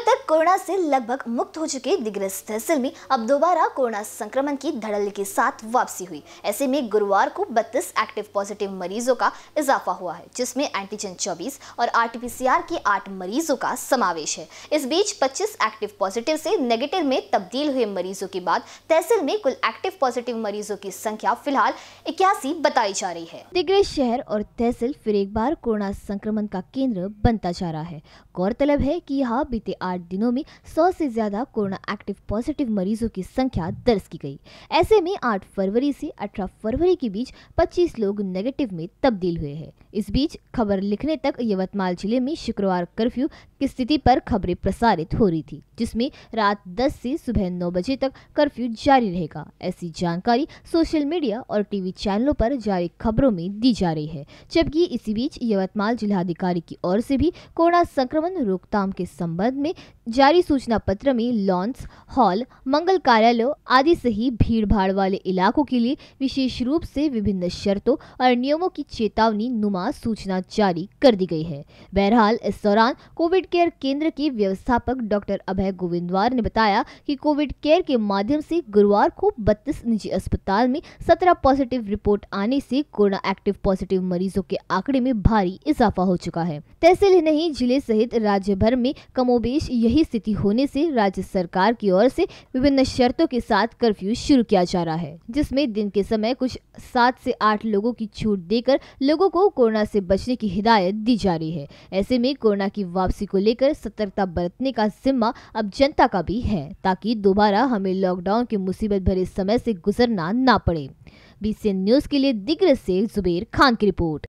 कल तक कोरोना से लगभग मुक्त हो चुके दिग्रस तहसील में अब दोबारा कोरोना संक्रमण की धड़ल्ले के साथ वापसी हुई ऐसे में गुरुवार को 32 एक्टिव पॉजिटिव मरीजों का इजाफा हुआ है जिसमें एंटीजन 24 और आरटीपीसीआर के 8 मरीजों का समावेश है इस बीच 25 एक्टिव पॉजिटिव से नेगेटिव में तब्दील हुए मरीजों के बाद तहसील में कुल एक्टिव पॉजिटिव मरीजों की संख्या फिलहाल इक्यासी बताई जा रही है दिग्रस शहर और तहसील फिर एक बार कोरोना संक्रमण का केंद्र बनता जा रहा है गौरतलब है की यहाँ बीते आठ दिनों में सौ से ज़्यादा कोरोना एक्टिव पॉजिटिव मरीजों की संख्या दर्ज की गई ऐसे में आठ फरवरी से अठारह फरवरी के बीच पच्चीस लोग नेगेटिव में तब्दील हुए हैं इस बीच खबर लिखने तक यवतमाल जिले में शुक्रवार कर्फ्यू की स्थिति पर खबरें प्रसारित हो रही थी जिसमें रात 10 से सुबह 9 बजे तक कर्फ्यू जारी रहेगा ऐसी जानकारी सोशल मीडिया और टीवी चैनलों पर जारी खबरों में दी जा रही है जबकि इसी बीच यवतमाल जिलाधिकारी की ओर से भी कोरोना संक्रमण रोकथाम के संबंध में जारी सूचना पत्र में लॉन्स हॉल मंगल कार्यालय आदि सही भीड़ भाड़ वाले इलाकों के लिए विशेष रूप से विभिन्न शर्तों और नियमों की चेतावनी नुमा सूचना जारी कर दी गई है बहरहाल इस दौरान कोविड केयर केंद्र के व्यवस्थापक डॉक्टर अभय गोविंदवार ने बताया कि कोविड केयर के माध्यम से गुरुवार को बत्तीस निजी अस्पताल में सत्रह पॉजिटिव रिपोर्ट आने से कोरोना एक्टिव पॉजिटिव मरीजों के आंकड़े में भारी इजाफा हो चुका है तहसील ही नहीं जिले सहित राज्य भर में कमोबेश यही स्थिति होने से राज्य सरकार की ओर से विभिन्न शर्तों के साथ कर्फ्यू शुरू किया जा रहा है जिसमें दिन के समय कुछ सात से आठ लोगों की छूट देकर लोगों को कोरोना से बचने की हिदायत दी जा रही है ऐसे में कोरोना की वापसी को लेकर सतर्कता बरतने का जिम्मा अब जनता का भी है ताकि दोबारा हमें लॉकडाउन के मुसीबत भरे समय से गुजरना ना पड़े बीसीएन न्यूज के लिए दिग्र से जुबेर खान की रिपोर्ट